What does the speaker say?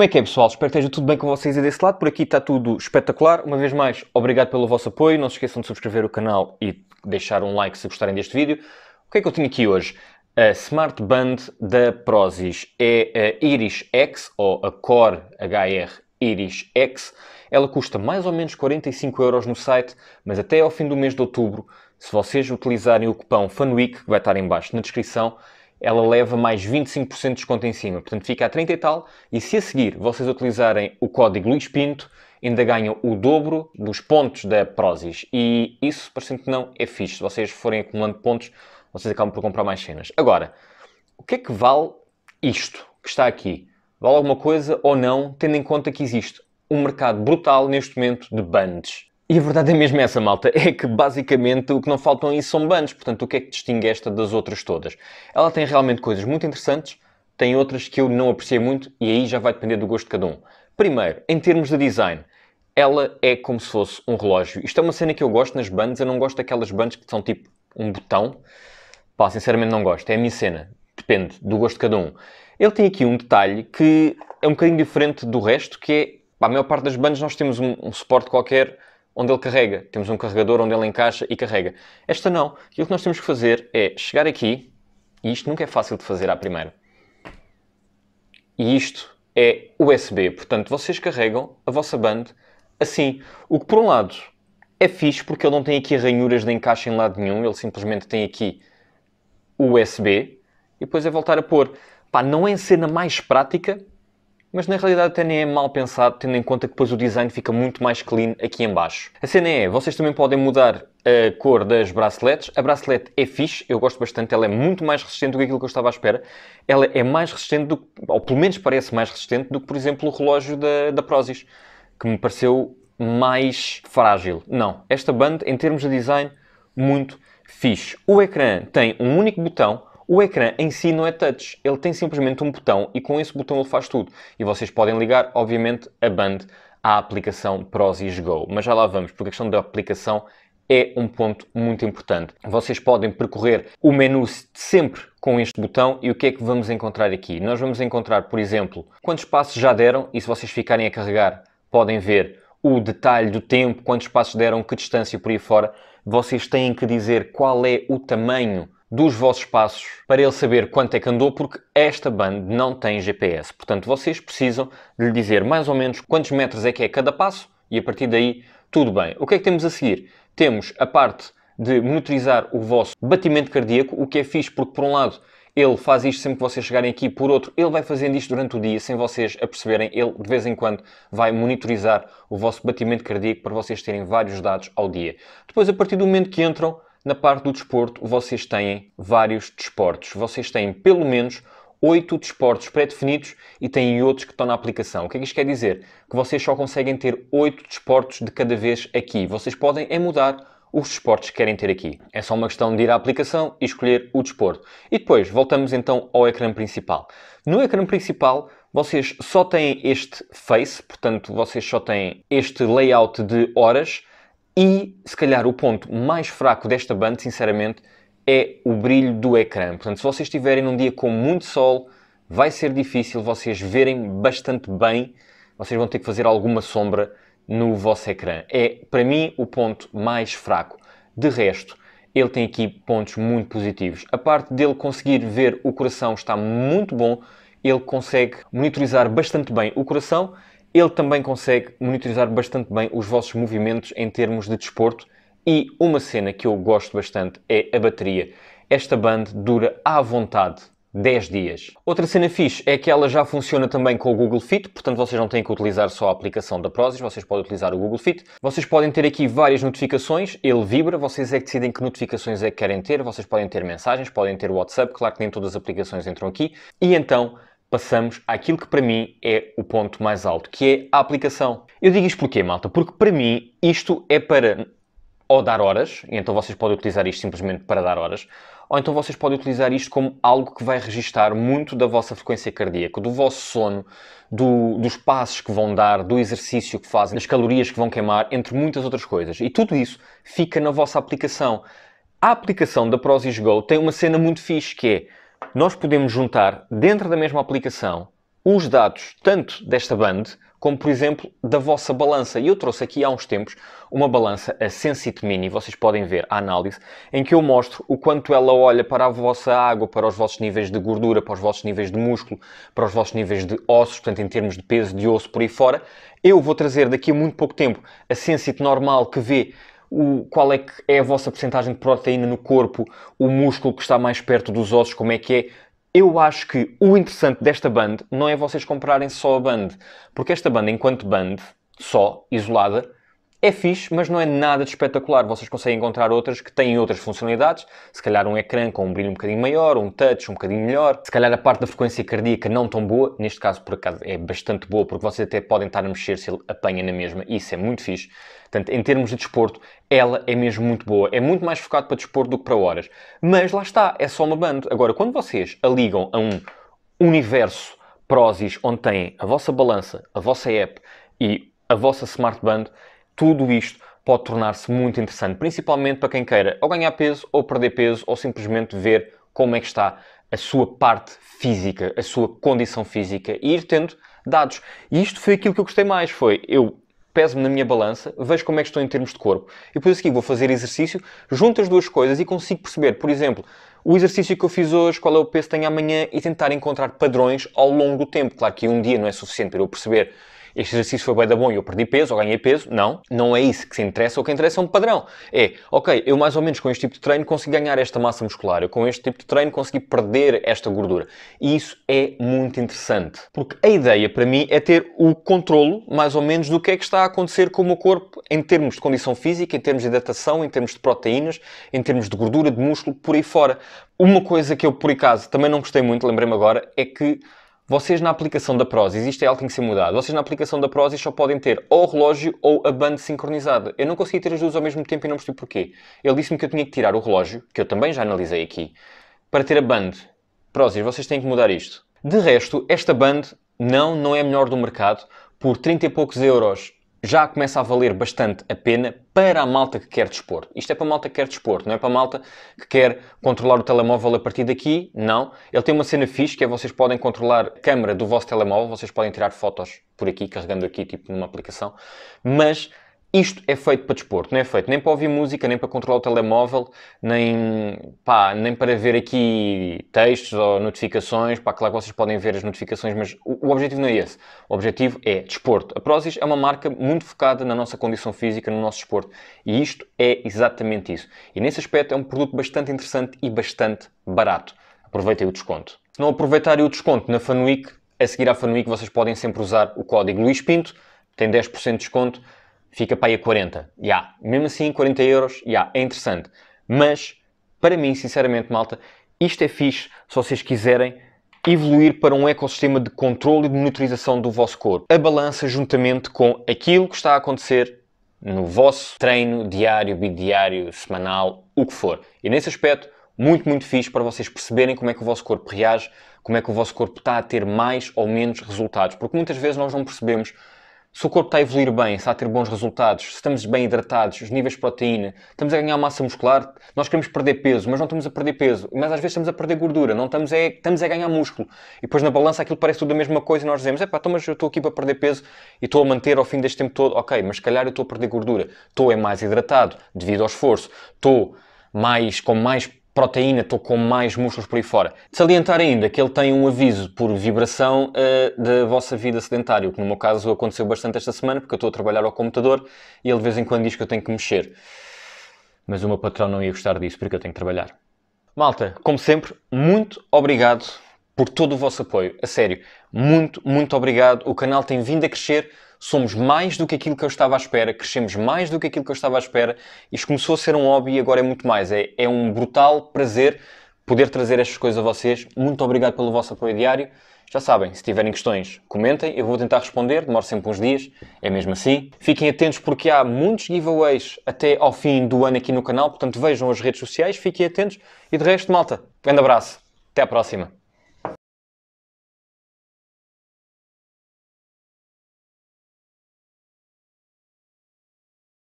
Como é que é, pessoal? Espero que esteja tudo bem com vocês e desse lado. Por aqui está tudo espetacular. Uma vez mais, obrigado pelo vosso apoio. Não se esqueçam de subscrever o canal e deixar um like se gostarem deste vídeo. O que é que eu tenho aqui hoje? A Smart Band da Prozis é a Iris X, ou a Core HR Iris X. Ela custa mais ou menos 45 euros no site, mas até ao fim do mês de outubro, se vocês utilizarem o cupom FANWEEK, que vai estar em baixo na descrição, ela leva mais 25% de desconto em cima. Portanto, fica a 30 e tal. E se a seguir vocês utilizarem o código Luís Pinto, ainda ganham o dobro dos pontos da Prozis. E isso, parecendo que não, é fixe. Se vocês forem acumulando pontos, vocês acabam por comprar mais cenas. Agora, o que é que vale isto que está aqui? Vale alguma coisa ou não, tendo em conta que existe um mercado brutal neste momento de bands? E a verdade é mesmo essa, malta, é que basicamente o que não faltam aí são bandos, portanto o que é que distingue esta das outras todas? Ela tem realmente coisas muito interessantes, tem outras que eu não apreciei muito e aí já vai depender do gosto de cada um. Primeiro, em termos de design, ela é como se fosse um relógio. Isto é uma cena que eu gosto nas bandas, eu não gosto daquelas bandas que são tipo um botão. Pá, sinceramente não gosto, é a minha cena, depende do gosto de cada um. Ele tem aqui um detalhe que é um bocadinho diferente do resto, que é, pá, a maior parte das bandas nós temos um, um suporte qualquer onde ele carrega. Temos um carregador onde ele encaixa e carrega. Esta não. Aquilo que nós temos que fazer é chegar aqui, e isto nunca é fácil de fazer à primeira. E isto é USB, portanto vocês carregam a vossa band assim. O que por um lado é fixe porque ele não tem aqui ranhuras de encaixe em lado nenhum, ele simplesmente tem aqui USB e depois é voltar a pôr. Pá, não é a cena mais prática, mas na realidade até nem é mal pensado, tendo em conta que depois o design fica muito mais clean aqui em baixo. A cena é, vocês também podem mudar a cor das braceletes. A bracelete é fixe, eu gosto bastante, ela é muito mais resistente do que aquilo que eu estava à espera. Ela é mais resistente, do, ou pelo menos parece mais resistente, do que por exemplo o relógio da, da Prozis, que me pareceu mais frágil. Não, esta banda em termos de design, muito fixe. O ecrã tem um único botão, o ecrã em si não é touch, ele tem simplesmente um botão e com esse botão ele faz tudo. E vocês podem ligar, obviamente, a band à aplicação Prozis Go. Mas já lá vamos, porque a questão da aplicação é um ponto muito importante. Vocês podem percorrer o menu sempre com este botão e o que é que vamos encontrar aqui? Nós vamos encontrar, por exemplo, quantos passos já deram e se vocês ficarem a carregar podem ver o detalhe do tempo, quantos passos deram, que distância por aí fora. Vocês têm que dizer qual é o tamanho dos vossos passos para ele saber quanto é que andou, porque esta banda não tem GPS. Portanto, vocês precisam de lhe dizer mais ou menos quantos metros é que é cada passo e a partir daí tudo bem. O que é que temos a seguir? Temos a parte de monitorizar o vosso batimento cardíaco, o que é fixe porque, por um lado, ele faz isto sempre que vocês chegarem aqui, por outro, ele vai fazendo isto durante o dia sem vocês aperceberem. Ele, de vez em quando, vai monitorizar o vosso batimento cardíaco para vocês terem vários dados ao dia. Depois, a partir do momento que entram, na parte do desporto, vocês têm vários desportos. Vocês têm pelo menos oito desportos pré-definidos e têm outros que estão na aplicação. O que é que isto quer dizer? Que vocês só conseguem ter oito desportos de cada vez aqui. Vocês podem é mudar os desportos que querem ter aqui. É só uma questão de ir à aplicação e escolher o desporto. E depois voltamos então ao ecrã principal. No ecrã principal vocês só têm este face, portanto vocês só têm este layout de horas e, se calhar, o ponto mais fraco desta banda, sinceramente, é o brilho do ecrã. Portanto, se vocês estiverem num dia com muito sol, vai ser difícil vocês verem bastante bem. Vocês vão ter que fazer alguma sombra no vosso ecrã. É, para mim, o ponto mais fraco. De resto, ele tem aqui pontos muito positivos. A parte dele conseguir ver o coração está muito bom. Ele consegue monitorizar bastante bem o coração ele também consegue monitorizar bastante bem os vossos movimentos em termos de desporto e uma cena que eu gosto bastante é a bateria. Esta band dura à vontade 10 dias. Outra cena fixe é que ela já funciona também com o Google Fit, portanto vocês não têm que utilizar só a aplicação da Prozis, vocês podem utilizar o Google Fit. Vocês podem ter aqui várias notificações, ele vibra, vocês é que decidem que notificações é que querem ter, vocês podem ter mensagens, podem ter WhatsApp, claro que nem todas as aplicações entram aqui, e então passamos àquilo que para mim é o ponto mais alto, que é a aplicação. Eu digo isto porquê, malta? Porque para mim isto é para ou dar horas, e então vocês podem utilizar isto simplesmente para dar horas, ou então vocês podem utilizar isto como algo que vai registar muito da vossa frequência cardíaca, do vosso sono, do, dos passos que vão dar, do exercício que fazem, das calorias que vão queimar, entre muitas outras coisas. E tudo isso fica na vossa aplicação. A aplicação da Prozis Go tem uma cena muito fixe que é nós podemos juntar dentro da mesma aplicação os dados tanto desta band como, por exemplo, da vossa balança. E eu trouxe aqui há uns tempos uma balança, a Sensit Mini, vocês podem ver a análise, em que eu mostro o quanto ela olha para a vossa água, para os vossos níveis de gordura, para os vossos níveis de músculo, para os vossos níveis de ossos, portanto, em termos de peso de osso por aí fora. Eu vou trazer daqui a muito pouco tempo a Sensit normal que vê o, qual é que é a vossa porcentagem de proteína no corpo, o músculo que está mais perto dos ossos, como é que é. Eu acho que o interessante desta band não é vocês comprarem só a band, porque esta band, enquanto band, só, isolada, é fixe, mas não é nada de espetacular. Vocês conseguem encontrar outras que têm outras funcionalidades, se calhar um ecrã com um brilho um bocadinho maior, um touch um bocadinho melhor, se calhar a parte da frequência cardíaca não tão boa, neste caso por acaso é bastante boa, porque vocês até podem estar a mexer se ele apanha na mesma, isso é muito fixe. Portanto, em termos de desporto, ela é mesmo muito boa. É muito mais focado para desporto do que para horas. Mas lá está, é só uma banda. Agora, quando vocês a ligam a um universo Prozis, onde tem a vossa balança, a vossa app e a vossa smartband tudo isto pode tornar-se muito interessante, principalmente para quem queira ou ganhar peso, ou perder peso, ou simplesmente ver como é que está a sua parte física, a sua condição física e ir tendo dados. E isto foi aquilo que eu gostei mais, foi eu peso-me na minha balança, vejo como é que estou em termos de corpo. E isso aqui vou fazer exercício, junto as duas coisas e consigo perceber, por exemplo, o exercício que eu fiz hoje, qual é o peso que tenho amanhã e tentar encontrar padrões ao longo do tempo. Claro que um dia não é suficiente para eu perceber este exercício foi bem da bom e eu perdi peso ou ganhei peso. Não, não é isso que se interessa. O que interessa é um padrão. É, ok, eu mais ou menos com este tipo de treino consegui ganhar esta massa muscular, eu com este tipo de treino consegui perder esta gordura. E isso é muito interessante, porque a ideia para mim é ter o controlo, mais ou menos, do que é que está a acontecer com o meu corpo em termos de condição física, em termos de hidratação, em termos de proteínas, em termos de gordura, de músculo, por aí fora. Uma coisa que eu, por acaso, também não gostei muito, lembrei-me agora, é que vocês na aplicação da Prozis, isto é algo que tem que ser mudado, vocês na aplicação da Prozis só podem ter ou o relógio ou a banda sincronizada. Eu não consegui ter as duas ao mesmo tempo e não percebi porquê. Ele disse-me que eu tinha que tirar o relógio, que eu também já analisei aqui, para ter a band. Prozis, vocês têm que mudar isto. De resto, esta band não, não é a melhor do mercado, por 30 e poucos euros já começa a valer bastante a pena para a malta que quer desporto. Isto é para a malta que quer desporto, não é para a malta que quer controlar o telemóvel a partir daqui, não. Ele tem uma cena fixe que é vocês podem controlar a câmera do vosso telemóvel, vocês podem tirar fotos por aqui, carregando aqui tipo numa aplicação, mas isto é feito para desporto, não é feito nem para ouvir música, nem para controlar o telemóvel, nem, pá, nem para ver aqui textos ou notificações. Pá, claro que vocês podem ver as notificações, mas o, o objetivo não é esse. O objetivo é desporto. A Prozis é uma marca muito focada na nossa condição física, no nosso desporto. E isto é exatamente isso. E nesse aspecto é um produto bastante interessante e bastante barato. Aproveitem o desconto. Se não aproveitarem o desconto na Fanuic, a seguir à Fanuic vocês podem sempre usar o código Luís Pinto, tem 10% de desconto fica para aí a 40. Yeah. Mesmo assim, 40 euros, yeah, é interessante. Mas, para mim, sinceramente, malta, isto é fixe se vocês quiserem evoluir para um ecossistema de controle e de monitorização do vosso corpo. A balança juntamente com aquilo que está a acontecer no vosso treino diário, bidiário, semanal, o que for. E nesse aspecto, muito, muito fixe para vocês perceberem como é que o vosso corpo reage, como é que o vosso corpo está a ter mais ou menos resultados, porque muitas vezes nós não percebemos se o corpo está a evoluir bem, se está a ter bons resultados, se estamos bem hidratados, os níveis de proteína, estamos a ganhar massa muscular, nós queremos perder peso, mas não estamos a perder peso, mas às vezes estamos a perder gordura, não estamos a, estamos a ganhar músculo. E depois na balança aquilo parece tudo a mesma coisa e nós dizemos, é pá, então, mas eu estou aqui para perder peso e estou a manter ao fim deste tempo todo, ok, mas se calhar eu estou a perder gordura, estou é mais hidratado devido ao esforço, estou mais, com mais proteína, estou com mais músculos por aí fora. salientar ainda que ele tem um aviso por vibração uh, da vossa vida sedentária, o que no meu caso aconteceu bastante esta semana, porque eu estou a trabalhar ao computador e ele de vez em quando diz que eu tenho que mexer. Mas o meu patrão não ia gostar disso, porque eu tenho que trabalhar. Malta, como sempre, muito obrigado por todo o vosso apoio. A sério, muito, muito obrigado. O canal tem vindo a crescer somos mais do que aquilo que eu estava à espera, crescemos mais do que aquilo que eu estava à espera. Isto começou a ser um hobby e agora é muito mais. É, é um brutal prazer poder trazer estas coisas a vocês. Muito obrigado pelo vosso apoio diário. Já sabem, se tiverem questões, comentem, eu vou tentar responder, demora sempre uns dias, é mesmo assim. Fiquem atentos porque há muitos giveaways até ao fim do ano aqui no canal, portanto vejam as redes sociais, fiquem atentos e de resto, malta, grande abraço, até à próxima.